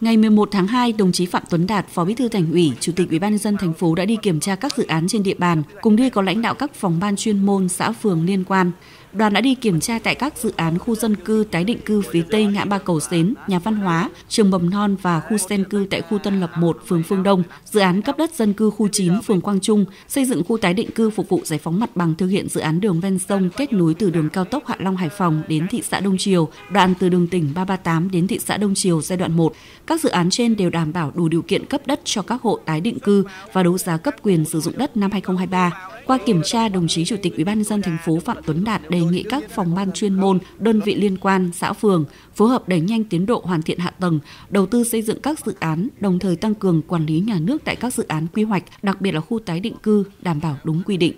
Ngày 11 tháng 2, đồng chí Phạm Tuấn Đạt, Phó Bí thư Thành ủy, Chủ tịch Ủy ban nhân dân thành phố đã đi kiểm tra các dự án trên địa bàn, cùng đi có lãnh đạo các phòng ban chuyên môn xã phường liên quan đoàn đã đi kiểm tra tại các dự án khu dân cư tái định cư phía Tây ngã ba Cầu Xến, nhà văn hóa, trường mầm non và khu sen cư tại khu Tân Lập 1, phường Phương Đông, dự án cấp đất dân cư khu 9, phường Quang Trung, xây dựng khu tái định cư phục vụ giải phóng mặt bằng thực hiện dự án đường ven sông kết nối từ đường cao tốc Hạ Long Hải Phòng đến thị xã Đông Triều, đoạn từ đường tỉnh 338 đến thị xã Đông Triều giai đoạn 1. Các dự án trên đều đảm bảo đủ điều kiện cấp đất cho các hộ tái định cư và đấu giá cấp quyền sử dụng đất năm 2023. Qua kiểm tra, đồng chí Chủ tịch Ủy ban nhân dân thành phố Phạm Tuấn Đạt đề nghị các phòng ban chuyên môn, đơn vị liên quan, xã phường phối hợp đẩy nhanh tiến độ hoàn thiện hạ tầng, đầu tư xây dựng các dự án, đồng thời tăng cường quản lý nhà nước tại các dự án quy hoạch, đặc biệt là khu tái định cư đảm bảo đúng quy định.